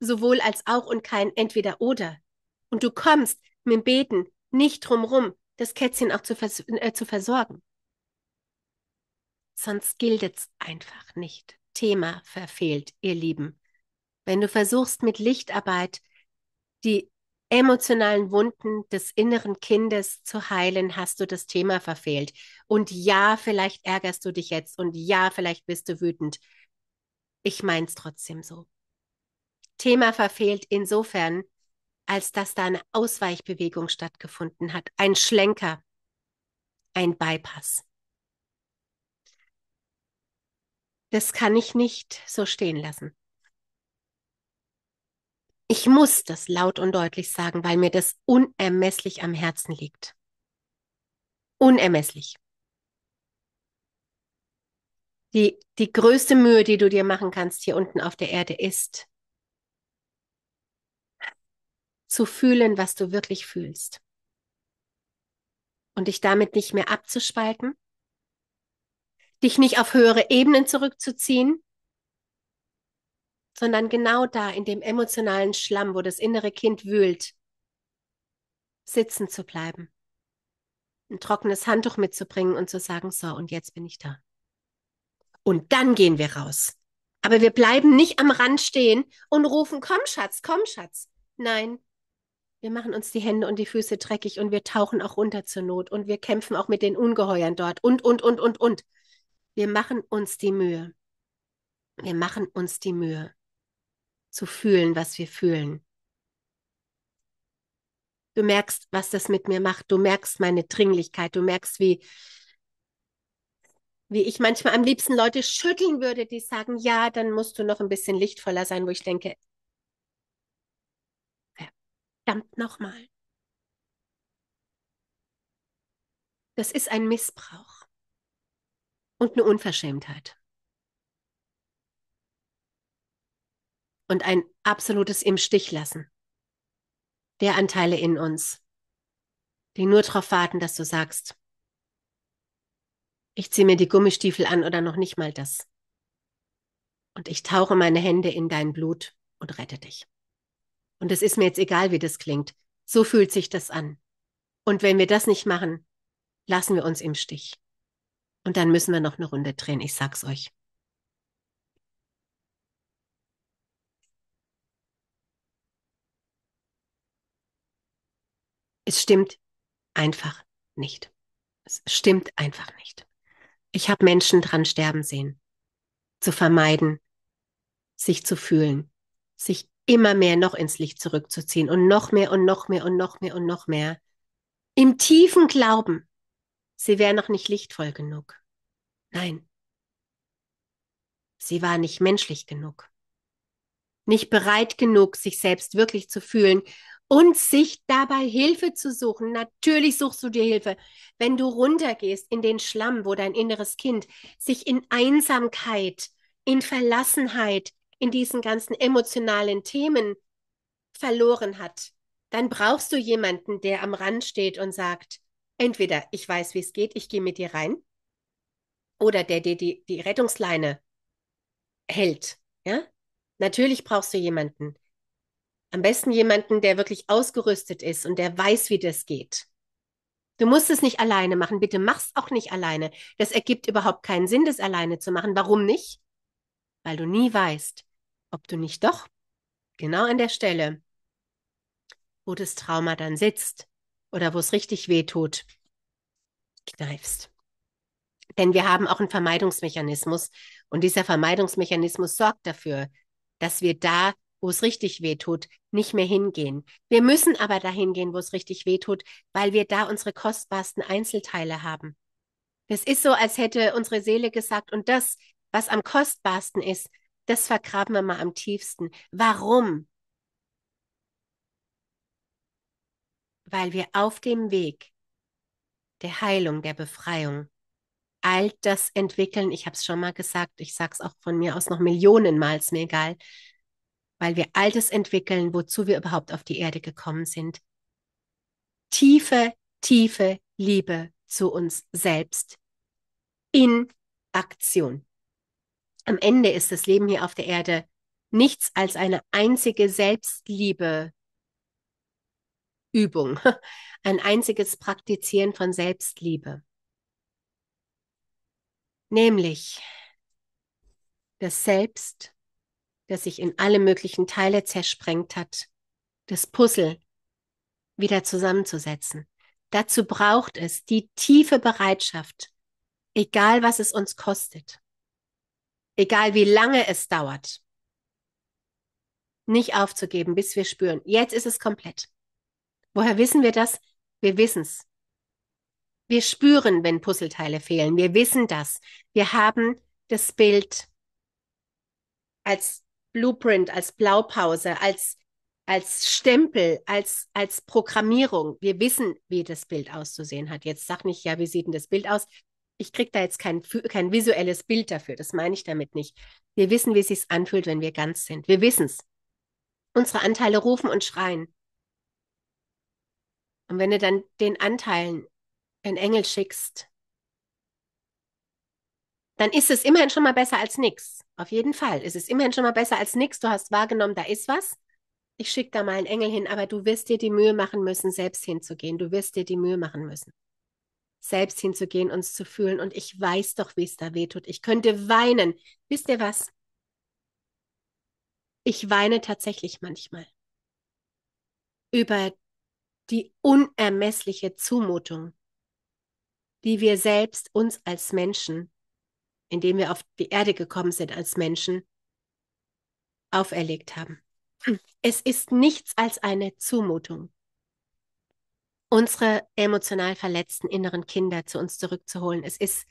A: sowohl als auch und kein entweder oder. Und du kommst mit dem Beten nicht drumrum, das Kätzchen auch zu, vers äh, zu versorgen. Sonst gilt es einfach nicht. Thema verfehlt, ihr Lieben. Wenn du versuchst mit Lichtarbeit die emotionalen Wunden des inneren Kindes zu heilen, hast du das Thema verfehlt. Und ja, vielleicht ärgerst du dich jetzt und ja, vielleicht bist du wütend. Ich mein's trotzdem so. Thema verfehlt insofern, als dass da eine Ausweichbewegung stattgefunden hat, ein Schlenker, ein Bypass. Das kann ich nicht so stehen lassen. Ich muss das laut und deutlich sagen, weil mir das unermesslich am Herzen liegt. Unermesslich. Die, die größte Mühe, die du dir machen kannst hier unten auf der Erde, ist zu fühlen, was du wirklich fühlst. Und dich damit nicht mehr abzuspalten, dich nicht auf höhere Ebenen zurückzuziehen, sondern genau da in dem emotionalen Schlamm, wo das innere Kind wühlt, sitzen zu bleiben, ein trockenes Handtuch mitzubringen und zu sagen, so, und jetzt bin ich da. Und dann gehen wir raus. Aber wir bleiben nicht am Rand stehen und rufen, komm Schatz, komm Schatz. Nein, wir machen uns die Hände und die Füße dreckig und wir tauchen auch runter zur Not und wir kämpfen auch mit den Ungeheuern dort und, und, und, und, und. Wir machen uns die Mühe. Wir machen uns die Mühe zu fühlen, was wir fühlen. Du merkst, was das mit mir macht. Du merkst meine Dringlichkeit. Du merkst, wie, wie ich manchmal am liebsten Leute schütteln würde, die sagen, ja, dann musst du noch ein bisschen lichtvoller sein, wo ich denke, verdammt nochmal. Das ist ein Missbrauch und eine Unverschämtheit. und ein absolutes im Stich lassen der Anteile in uns, die nur darauf warten, dass du sagst, ich ziehe mir die Gummistiefel an oder noch nicht mal das. Und ich tauche meine Hände in dein Blut und rette dich. Und es ist mir jetzt egal, wie das klingt. So fühlt sich das an. Und wenn wir das nicht machen, lassen wir uns im Stich. Und dann müssen wir noch eine Runde drehen, ich sag's euch. Es stimmt einfach nicht. Es stimmt einfach nicht. Ich habe Menschen dran sterben sehen. Zu vermeiden, sich zu fühlen, sich immer mehr noch ins Licht zurückzuziehen und noch mehr und noch mehr und noch mehr und noch mehr. Im tiefen Glauben, sie wäre noch nicht lichtvoll genug. Nein, sie war nicht menschlich genug. Nicht bereit genug, sich selbst wirklich zu fühlen und sich dabei Hilfe zu suchen. Natürlich suchst du dir Hilfe. Wenn du runtergehst in den Schlamm, wo dein inneres Kind sich in Einsamkeit, in Verlassenheit, in diesen ganzen emotionalen Themen verloren hat, dann brauchst du jemanden, der am Rand steht und sagt, entweder ich weiß, wie es geht, ich gehe mit dir rein, oder der dir die, die Rettungsleine hält. Ja? Natürlich brauchst du jemanden, am besten jemanden, der wirklich ausgerüstet ist und der weiß, wie das geht. Du musst es nicht alleine machen. Bitte mach's auch nicht alleine. Das ergibt überhaupt keinen Sinn, das alleine zu machen. Warum nicht? Weil du nie weißt, ob du nicht doch genau an der Stelle, wo das Trauma dann sitzt oder wo es richtig weh tut, kneifst. Denn wir haben auch einen Vermeidungsmechanismus und dieser Vermeidungsmechanismus sorgt dafür, dass wir da wo es richtig weh tut, nicht mehr hingehen. Wir müssen aber dahin gehen, wo es richtig weh tut, weil wir da unsere kostbarsten Einzelteile haben. Es ist so, als hätte unsere Seele gesagt, und das, was am kostbarsten ist, das vergraben wir mal am tiefsten. Warum? Weil wir auf dem Weg der Heilung, der Befreiung, all das entwickeln. Ich habe es schon mal gesagt, ich sage es auch von mir aus noch Millionen ist mir egal weil wir all das entwickeln, wozu wir überhaupt auf die Erde gekommen sind. Tiefe, tiefe Liebe zu uns selbst in Aktion. Am Ende ist das Leben hier auf der Erde nichts als eine einzige Selbstliebe Übung, ein einziges Praktizieren von Selbstliebe. Nämlich das Selbst das sich in alle möglichen Teile zersprengt hat, das Puzzle wieder zusammenzusetzen. Dazu braucht es die tiefe Bereitschaft, egal was es uns kostet, egal wie lange es dauert, nicht aufzugeben, bis wir spüren, jetzt ist es komplett. Woher wissen wir das? Wir wissen es. Wir spüren, wenn Puzzleteile fehlen. Wir wissen das. Wir haben das Bild als Blueprint, als Blaupause, als, als Stempel, als, als Programmierung. Wir wissen, wie das Bild auszusehen hat. Jetzt sag nicht, ja, wie sieht denn das Bild aus? Ich kriege da jetzt kein, kein visuelles Bild dafür. Das meine ich damit nicht. Wir wissen, wie es sich anfühlt, wenn wir ganz sind. Wir wissen es. Unsere Anteile rufen und schreien. Und wenn du dann den Anteilen einen Engel schickst, dann ist es immerhin schon mal besser als nichts. Auf jeden Fall ist es immerhin schon mal besser als nichts. Du hast wahrgenommen, da ist was. Ich schicke da mal einen Engel hin, aber du wirst dir die Mühe machen müssen, selbst hinzugehen. Du wirst dir die Mühe machen müssen, selbst hinzugehen, uns zu fühlen. Und ich weiß doch, wie es da wehtut. Ich könnte weinen. Wisst ihr was? Ich weine tatsächlich manchmal über die unermessliche Zumutung, die wir selbst uns als Menschen indem wir auf die Erde gekommen sind als Menschen, auferlegt haben. Es ist nichts als eine Zumutung, unsere emotional verletzten inneren Kinder zu uns zurückzuholen. Es ist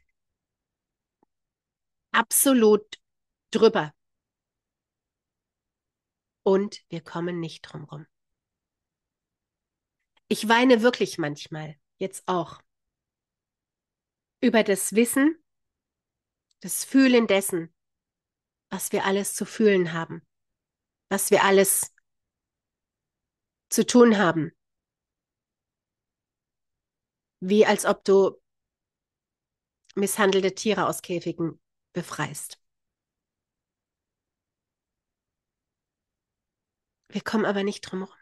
A: absolut drüber. Und wir kommen nicht drumrum. Ich weine wirklich manchmal, jetzt auch, über das Wissen, das Fühlen dessen, was wir alles zu fühlen haben, was wir alles zu tun haben. Wie als ob du misshandelte Tiere aus Käfigen befreist. Wir kommen aber nicht drum herum.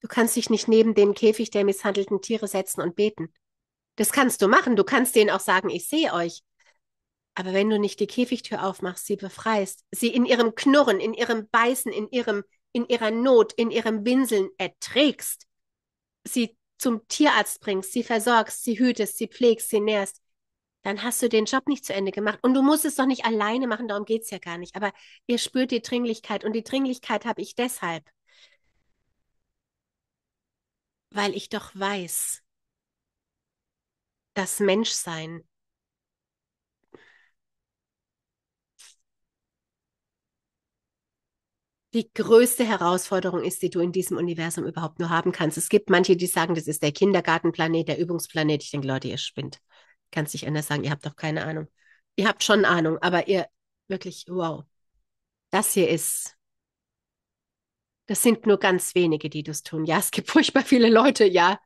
A: Du kannst dich nicht neben den Käfig der misshandelten Tiere setzen und beten. Das kannst du machen. Du kannst denen auch sagen, ich sehe euch. Aber wenn du nicht die Käfigtür aufmachst, sie befreist, sie in ihrem Knurren, in ihrem Beißen, in ihrem, in ihrer Not, in ihrem Winseln erträgst, sie zum Tierarzt bringst, sie versorgst, sie hütest, sie pflegst, sie nährst, dann hast du den Job nicht zu Ende gemacht. Und du musst es doch nicht alleine machen, darum geht es ja gar nicht. Aber ihr spürt die Dringlichkeit und die Dringlichkeit habe ich deshalb, weil ich doch weiß, dass Menschsein die größte Herausforderung ist, die du in diesem Universum überhaupt nur haben kannst. Es gibt manche, die sagen, das ist der Kindergartenplanet, der Übungsplanet. Ich denke, Leute, ihr spinnt. Kannst dich anders sagen, ihr habt doch keine Ahnung. Ihr habt schon Ahnung, aber ihr wirklich, wow. Das hier ist das sind nur ganz wenige, die das tun. Ja, es gibt furchtbar viele Leute, ja.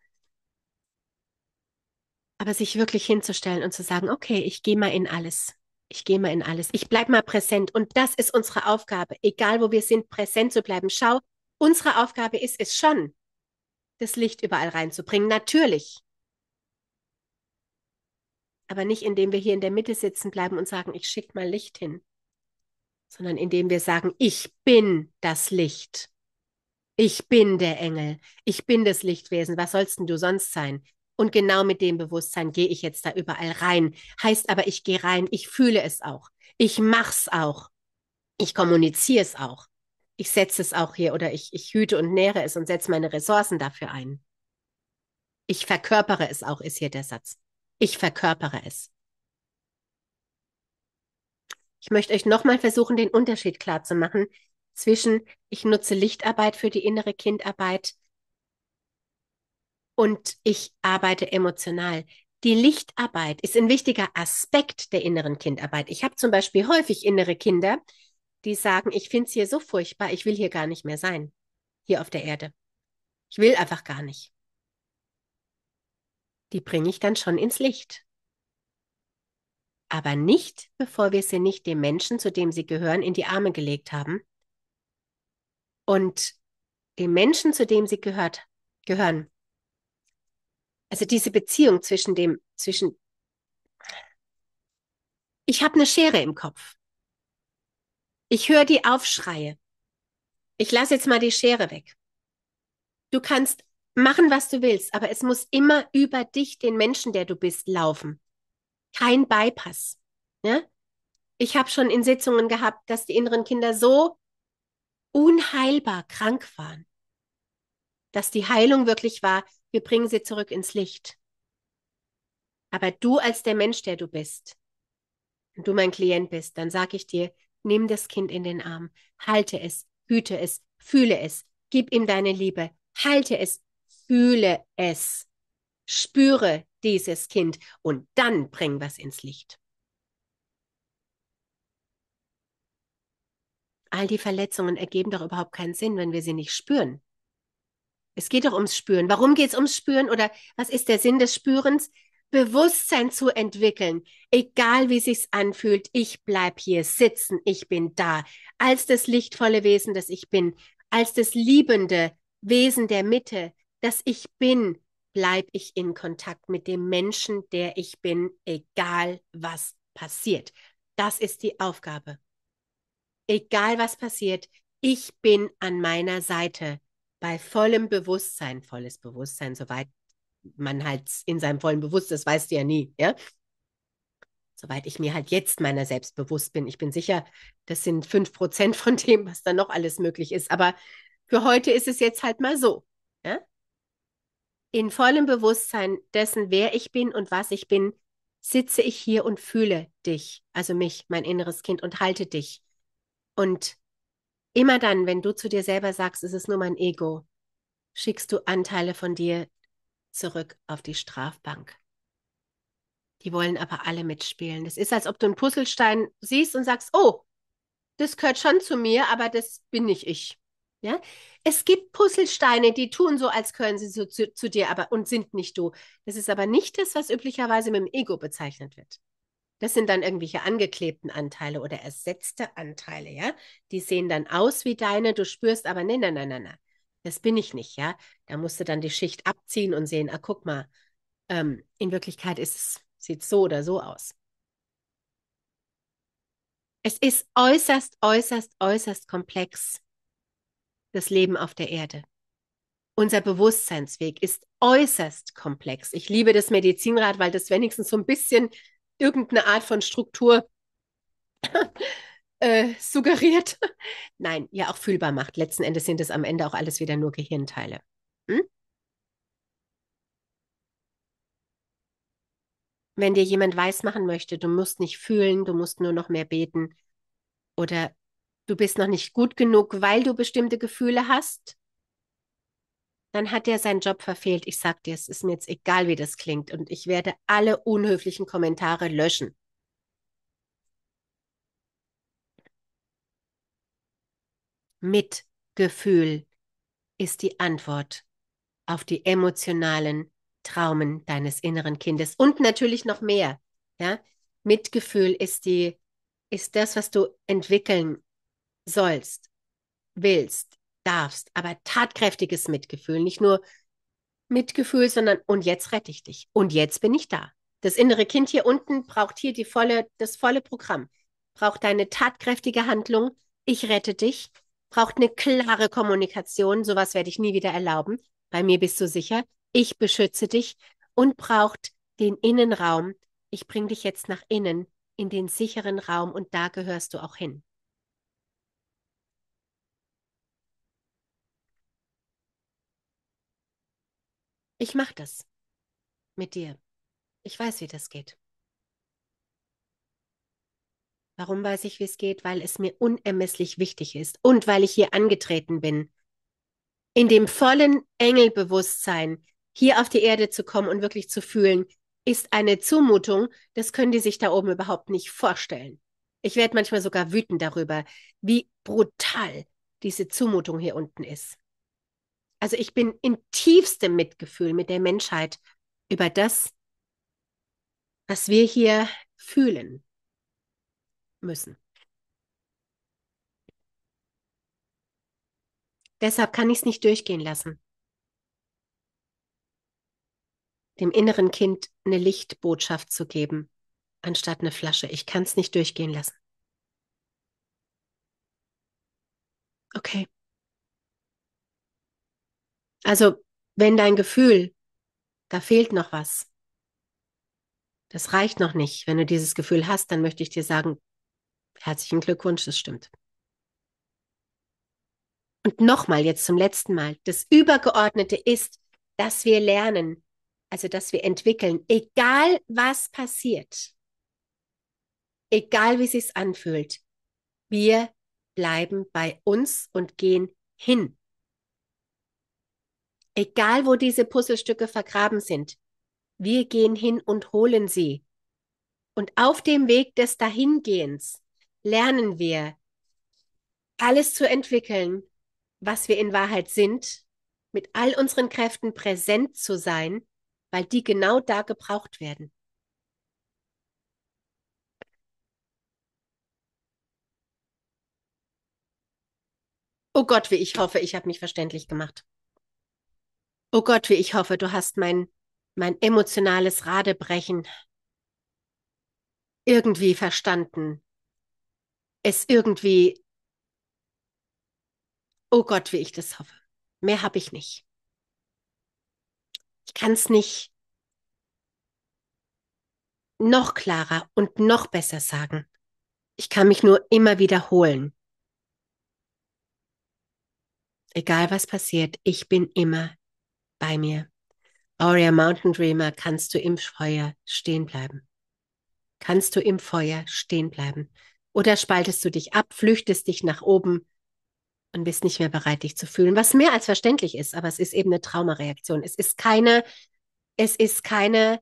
A: Aber sich wirklich hinzustellen und zu sagen, okay, ich gehe mal in alles ich gehe mal in alles. Ich bleibe mal präsent. Und das ist unsere Aufgabe. Egal, wo wir sind, präsent zu bleiben. Schau, unsere Aufgabe ist es schon, das Licht überall reinzubringen. Natürlich. Aber nicht, indem wir hier in der Mitte sitzen bleiben und sagen, ich schicke mal Licht hin. Sondern indem wir sagen, ich bin das Licht. Ich bin der Engel. Ich bin das Lichtwesen. Was sollst denn du sonst sein? Und genau mit dem Bewusstsein gehe ich jetzt da überall rein. Heißt aber, ich gehe rein, ich fühle es auch. Ich mache es auch. Ich kommuniziere es auch. Ich setze es auch hier oder ich, ich hüte und nähre es und setze meine Ressourcen dafür ein. Ich verkörpere es auch, ist hier der Satz. Ich verkörpere es. Ich möchte euch nochmal versuchen, den Unterschied klarzumachen zwischen ich nutze Lichtarbeit für die innere Kindarbeit und ich arbeite emotional. Die Lichtarbeit ist ein wichtiger Aspekt der inneren Kindarbeit. Ich habe zum Beispiel häufig innere Kinder, die sagen, ich finde es hier so furchtbar, ich will hier gar nicht mehr sein, hier auf der Erde. Ich will einfach gar nicht. Die bringe ich dann schon ins Licht. Aber nicht, bevor wir sie nicht dem Menschen, zu dem sie gehören, in die Arme gelegt haben und dem Menschen, zu dem sie gehört, gehören, also diese Beziehung zwischen dem, zwischen, ich habe eine Schere im Kopf. Ich höre die Aufschreie. Ich lasse jetzt mal die Schere weg. Du kannst machen, was du willst, aber es muss immer über dich, den Menschen, der du bist, laufen. Kein Bypass. Ne? Ich habe schon in Sitzungen gehabt, dass die inneren Kinder so unheilbar krank waren, dass die Heilung wirklich war, wir bringen sie zurück ins Licht. Aber du als der Mensch, der du bist, wenn du mein Klient bist, dann sage ich dir, nimm das Kind in den Arm, halte es, hüte es, fühle es, gib ihm deine Liebe, halte es, fühle es, spüre dieses Kind und dann bring was ins Licht. All die Verletzungen ergeben doch überhaupt keinen Sinn, wenn wir sie nicht spüren. Es geht doch ums Spüren. Warum geht es ums Spüren oder was ist der Sinn des Spürens? Bewusstsein zu entwickeln, egal wie sich's anfühlt, ich bleib hier sitzen, ich bin da, als das lichtvolle Wesen, das ich bin, als das liebende Wesen der Mitte, das ich bin, bleib ich in Kontakt mit dem Menschen, der ich bin, egal was passiert. Das ist die Aufgabe. Egal was passiert, ich bin an meiner Seite bei vollem Bewusstsein, volles Bewusstsein, soweit man halt in seinem vollen Bewusstsein, das weißt du ja nie, ja? Soweit ich mir halt jetzt meiner selbst bewusst bin. Ich bin sicher, das sind fünf Prozent von dem, was da noch alles möglich ist. Aber für heute ist es jetzt halt mal so. Ja? In vollem Bewusstsein dessen, wer ich bin und was ich bin, sitze ich hier und fühle dich, also mich, mein inneres Kind, und halte dich. Und Immer dann, wenn du zu dir selber sagst, es ist nur mein Ego, schickst du Anteile von dir zurück auf die Strafbank. Die wollen aber alle mitspielen. Das ist, als ob du einen Puzzlestein siehst und sagst, oh, das gehört schon zu mir, aber das bin nicht ich. Ja? Es gibt Puzzlesteine, die tun so, als gehören sie so zu, zu, dir aber und sind nicht du. Das ist aber nicht das, was üblicherweise mit dem Ego bezeichnet wird. Das sind dann irgendwelche angeklebten Anteile oder ersetzte Anteile, ja. Die sehen dann aus wie deine, du spürst aber, nein, nein, nein, nein, nein. Das bin ich nicht, ja. Da musst du dann die Schicht abziehen und sehen, ah, guck mal, ähm, in Wirklichkeit ist es, sieht so oder so aus. Es ist äußerst, äußerst, äußerst komplex, das Leben auf der Erde. Unser Bewusstseinsweg ist äußerst komplex. Ich liebe das Medizinrad, weil das wenigstens so ein bisschen irgendeine Art von Struktur äh, suggeriert. Nein, ja auch fühlbar macht. Letzten Endes sind es am Ende auch alles wieder nur Gehirnteile. Hm? Wenn dir jemand weismachen möchte, du musst nicht fühlen, du musst nur noch mehr beten oder du bist noch nicht gut genug, weil du bestimmte Gefühle hast, dann hat er seinen Job verfehlt. Ich sag dir, es ist mir jetzt egal, wie das klingt und ich werde alle unhöflichen Kommentare löschen. Mitgefühl ist die Antwort auf die emotionalen Traumen deines inneren Kindes und natürlich noch mehr. Ja? Mitgefühl ist die ist das, was du entwickeln sollst, willst, darfst, aber tatkräftiges Mitgefühl, nicht nur Mitgefühl, sondern und jetzt rette ich dich und jetzt bin ich da. Das innere Kind hier unten braucht hier die volle, das volle Programm, braucht deine tatkräftige Handlung, ich rette dich, braucht eine klare Kommunikation, sowas werde ich nie wieder erlauben, bei mir bist du sicher, ich beschütze dich und braucht den Innenraum, ich bringe dich jetzt nach innen in den sicheren Raum und da gehörst du auch hin. Ich mache das. Mit dir. Ich weiß, wie das geht. Warum weiß ich, wie es geht? Weil es mir unermesslich wichtig ist und weil ich hier angetreten bin. In dem vollen Engelbewusstsein, hier auf die Erde zu kommen und wirklich zu fühlen, ist eine Zumutung, das können die sich da oben überhaupt nicht vorstellen. Ich werde manchmal sogar wütend darüber, wie brutal diese Zumutung hier unten ist. Also ich bin in tiefstem Mitgefühl mit der Menschheit über das, was wir hier fühlen müssen. Deshalb kann ich es nicht durchgehen lassen, dem inneren Kind eine Lichtbotschaft zu geben, anstatt eine Flasche. Ich kann es nicht durchgehen lassen. Okay. Also wenn dein Gefühl, da fehlt noch was, das reicht noch nicht, wenn du dieses Gefühl hast, dann möchte ich dir sagen, herzlichen Glückwunsch, das stimmt. Und nochmal jetzt zum letzten Mal, das Übergeordnete ist, dass wir lernen, also dass wir entwickeln, egal was passiert, egal wie sich's anfühlt, wir bleiben bei uns und gehen hin Egal, wo diese Puzzlestücke vergraben sind, wir gehen hin und holen sie. Und auf dem Weg des Dahingehens lernen wir, alles zu entwickeln, was wir in Wahrheit sind, mit all unseren Kräften präsent zu sein, weil die genau da gebraucht werden. Oh Gott, wie ich hoffe, ich habe mich verständlich gemacht. Oh Gott, wie ich hoffe, du hast mein, mein emotionales Radebrechen irgendwie verstanden. Es irgendwie, oh Gott, wie ich das hoffe. Mehr habe ich nicht. Ich kann es nicht noch klarer und noch besser sagen. Ich kann mich nur immer wiederholen. Egal was passiert, ich bin immer bei mir. Aurea Mountain Dreamer, kannst du im Feuer stehen bleiben? Kannst du im Feuer stehen bleiben? Oder spaltest du dich ab, flüchtest dich nach oben und bist nicht mehr bereit, dich zu fühlen? Was mehr als verständlich ist, aber es ist eben eine Traumareaktion. Es ist keine, es ist keine,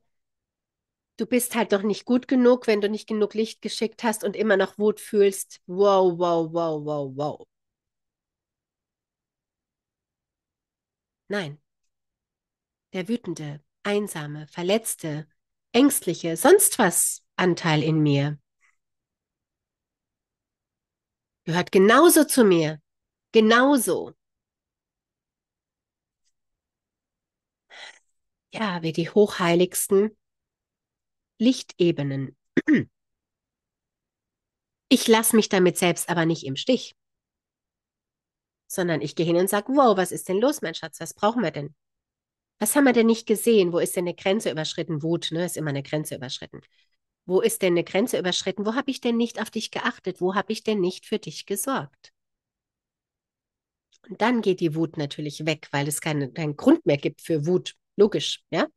A: du bist halt doch nicht gut genug, wenn du nicht genug Licht geschickt hast und immer noch Wut fühlst. Wow, wow, wow, wow, wow. Nein, der wütende, einsame, verletzte, ängstliche, sonst was Anteil in mir gehört genauso zu mir, genauso. Ja, wie die hochheiligsten Lichtebenen. Ich lasse mich damit selbst aber nicht im Stich, sondern ich gehe hin und sage, wow, was ist denn los, mein Schatz, was brauchen wir denn? was haben wir denn nicht gesehen? Wo ist denn eine Grenze überschritten? Wut, ne, ist immer eine Grenze überschritten. Wo ist denn eine Grenze überschritten? Wo habe ich denn nicht auf dich geachtet? Wo habe ich denn nicht für dich gesorgt? Und dann geht die Wut natürlich weg, weil es keine, keinen Grund mehr gibt für Wut. Logisch, ja?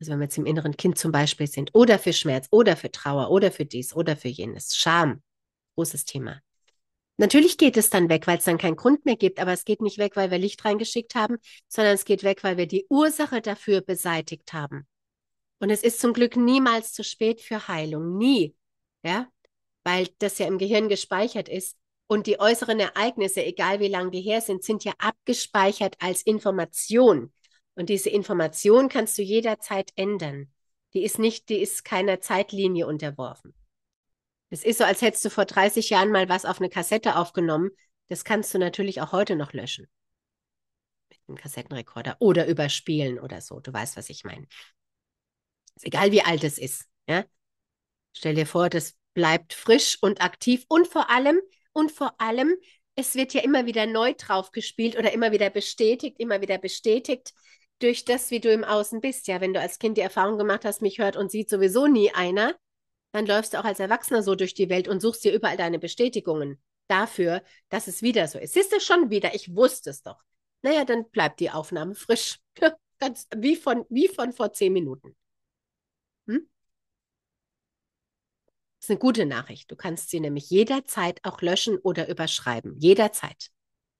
A: Also wenn wir jetzt im inneren Kind zum Beispiel sind, oder für Schmerz, oder für Trauer, oder für dies, oder für jenes. Scham, großes Thema. Natürlich geht es dann weg, weil es dann keinen Grund mehr gibt, aber es geht nicht weg, weil wir Licht reingeschickt haben, sondern es geht weg, weil wir die Ursache dafür beseitigt haben. Und es ist zum Glück niemals zu spät für Heilung, nie, ja, weil das ja im Gehirn gespeichert ist und die äußeren Ereignisse, egal wie lang die her sind, sind ja abgespeichert als Information. Und diese Information kannst du jederzeit ändern. Die ist nicht, die ist keiner Zeitlinie unterworfen. Es ist so, als hättest du vor 30 Jahren mal was auf eine Kassette aufgenommen. Das kannst du natürlich auch heute noch löschen. Mit einem Kassettenrekorder oder überspielen oder so. Du weißt, was ich meine. Ist egal, wie alt es ist. Ja? Stell dir vor, das bleibt frisch und aktiv und vor allem, und vor allem, es wird ja immer wieder neu drauf gespielt oder immer wieder bestätigt, immer wieder bestätigt durch das, wie du im Außen bist. Ja, wenn du als Kind die Erfahrung gemacht hast, mich hört und sieht sowieso nie einer, dann läufst du auch als Erwachsener so durch die Welt und suchst dir überall deine Bestätigungen dafür, dass es wieder so ist. Siehst du schon wieder, ich wusste es doch. Naja, dann bleibt die Aufnahme frisch. Ganz wie von, wie von vor zehn Minuten. Hm? Das ist eine gute Nachricht. Du kannst sie nämlich jederzeit auch löschen oder überschreiben. Jederzeit.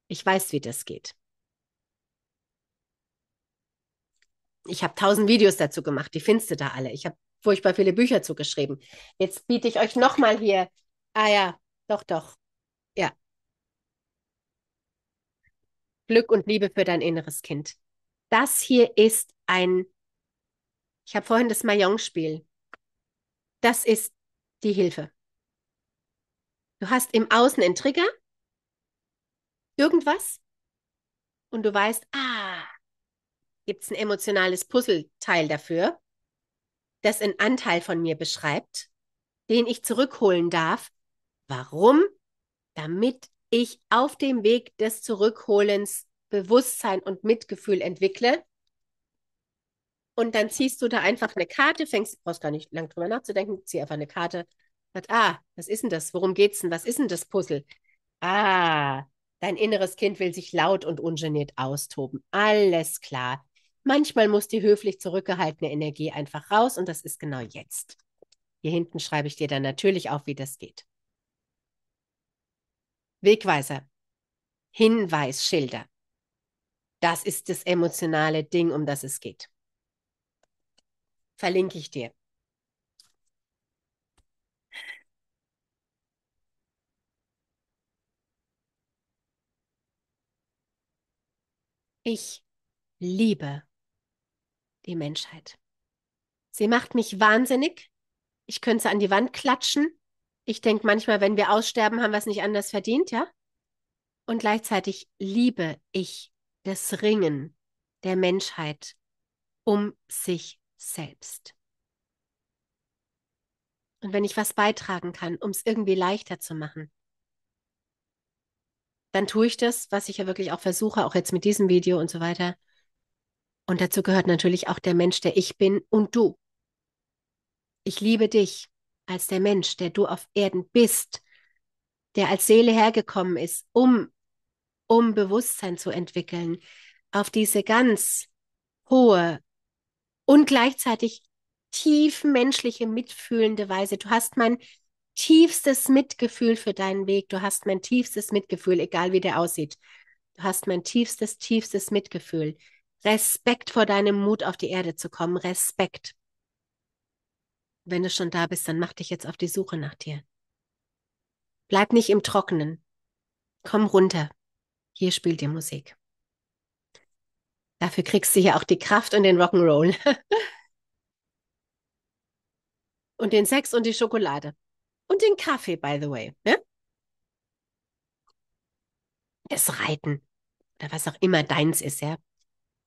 A: Ich weiß, wie das geht. Ich habe tausend Videos dazu gemacht, die findest du da alle. Ich habe furchtbar viele Bücher zugeschrieben. Jetzt biete ich euch nochmal hier. Ah ja, doch, doch. Ja. Glück und Liebe für dein inneres Kind. Das hier ist ein, ich habe vorhin das Mayong-Spiel. Das ist die Hilfe. Du hast im Außen einen Trigger, irgendwas, und du weißt, ah, gibt es ein emotionales Puzzleteil dafür das einen Anteil von mir beschreibt, den ich zurückholen darf. Warum? Damit ich auf dem Weg des Zurückholens Bewusstsein und Mitgefühl entwickle. Und dann ziehst du da einfach eine Karte, fängst, brauchst gar nicht lang drüber nachzudenken, zieh einfach eine Karte, sagt, ah, was ist denn das? Worum geht's denn? Was ist denn das Puzzle? Ah, dein inneres Kind will sich laut und ungeniert austoben. Alles klar. Manchmal muss die höflich zurückgehaltene Energie einfach raus und das ist genau jetzt. Hier hinten schreibe ich dir dann natürlich auf, wie das geht. Wegweiser. Hinweisschilder. Das ist das emotionale Ding, um das es geht. Verlinke ich dir. Ich liebe die Menschheit. Sie macht mich wahnsinnig. Ich könnte sie an die Wand klatschen. Ich denke manchmal, wenn wir aussterben, haben wir es nicht anders verdient, ja? Und gleichzeitig liebe ich das Ringen der Menschheit um sich selbst. Und wenn ich was beitragen kann, um es irgendwie leichter zu machen, dann tue ich das, was ich ja wirklich auch versuche, auch jetzt mit diesem Video und so weiter, und dazu gehört natürlich auch der Mensch, der ich bin und du. Ich liebe dich als der Mensch, der du auf Erden bist, der als Seele hergekommen ist, um, um Bewusstsein zu entwickeln, auf diese ganz hohe und gleichzeitig tief menschliche, mitfühlende Weise. Du hast mein tiefstes Mitgefühl für deinen Weg. Du hast mein tiefstes Mitgefühl, egal wie der aussieht. Du hast mein tiefstes, tiefstes Mitgefühl. Respekt vor deinem Mut, auf die Erde zu kommen. Respekt. Wenn du schon da bist, dann mach dich jetzt auf die Suche nach dir. Bleib nicht im Trockenen. Komm runter. Hier spielt dir Musik. Dafür kriegst du hier auch die Kraft und den Rock'n'Roll. und den Sex und die Schokolade. Und den Kaffee, by the way. Ne? Das Reiten. Oder was auch immer deins ist, ja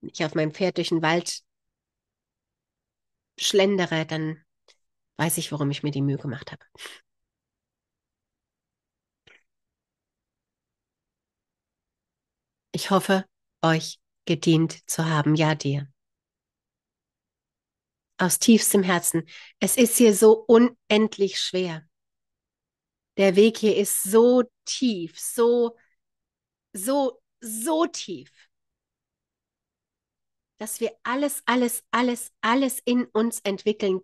A: ich auf meinem Pferd durch den Wald schlendere, dann weiß ich, warum ich mir die Mühe gemacht habe. Ich hoffe, euch gedient zu haben, ja dir. Aus tiefstem Herzen. Es ist hier so unendlich schwer. Der Weg hier ist so tief, so, so, so tief dass wir alles, alles, alles, alles in uns entwickeln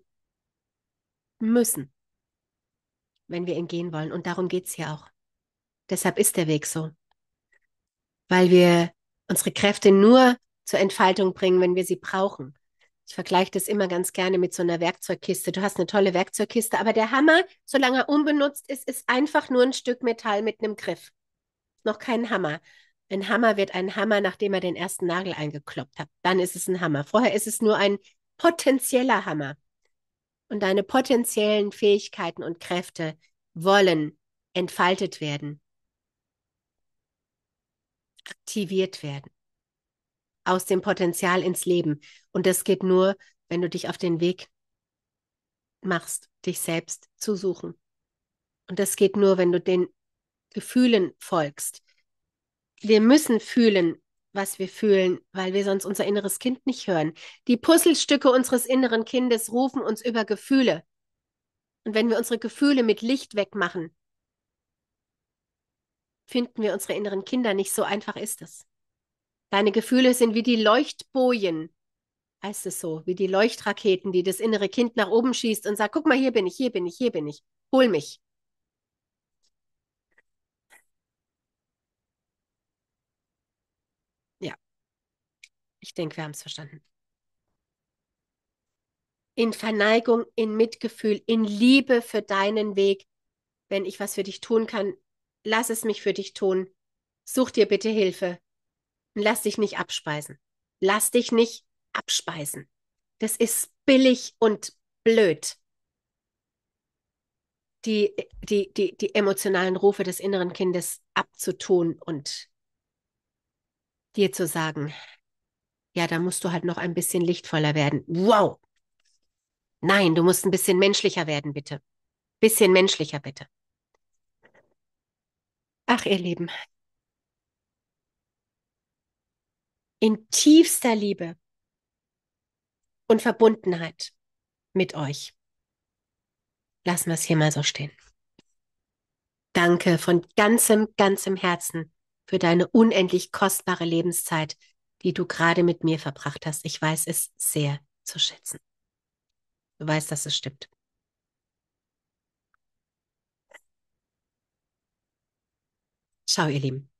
A: müssen, wenn wir ihn gehen wollen. Und darum geht es hier auch. Deshalb ist der Weg so. Weil wir unsere Kräfte nur zur Entfaltung bringen, wenn wir sie brauchen. Ich vergleiche das immer ganz gerne mit so einer Werkzeugkiste. Du hast eine tolle Werkzeugkiste, aber der Hammer, solange er unbenutzt ist, ist einfach nur ein Stück Metall mit einem Griff. Noch kein Hammer. Ein Hammer wird ein Hammer, nachdem er den ersten Nagel eingekloppt hat. Dann ist es ein Hammer. Vorher ist es nur ein potenzieller Hammer. Und deine potenziellen Fähigkeiten und Kräfte wollen entfaltet werden, aktiviert werden, aus dem Potenzial ins Leben. Und das geht nur, wenn du dich auf den Weg machst, dich selbst zu suchen. Und das geht nur, wenn du den Gefühlen folgst, wir müssen fühlen, was wir fühlen, weil wir sonst unser inneres Kind nicht hören. Die Puzzlestücke unseres inneren Kindes rufen uns über Gefühle. Und wenn wir unsere Gefühle mit Licht wegmachen, finden wir unsere inneren Kinder nicht. So einfach ist es. Deine Gefühle sind wie die Leuchtbojen, heißt es so, wie die Leuchtraketen, die das innere Kind nach oben schießt und sagt, guck mal, hier bin ich, hier bin ich, hier bin ich, hol mich. Ich denke, wir haben es verstanden. In Verneigung, in Mitgefühl, in Liebe für deinen Weg. Wenn ich was für dich tun kann, lass es mich für dich tun. Such dir bitte Hilfe. Und lass dich nicht abspeisen. Lass dich nicht abspeisen. Das ist billig und blöd. Die, die, die, die emotionalen Rufe des inneren Kindes abzutun und dir zu sagen, ja, da musst du halt noch ein bisschen lichtvoller werden. Wow! Nein, du musst ein bisschen menschlicher werden, bitte. Bisschen menschlicher, bitte. Ach, ihr Lieben. In tiefster Liebe und Verbundenheit mit euch. Lassen wir es hier mal so stehen. Danke von ganzem, ganzem Herzen für deine unendlich kostbare Lebenszeit, die du gerade mit mir verbracht hast. Ich weiß es sehr zu schätzen. Du weißt, dass es stimmt. Ciao, ihr Lieben.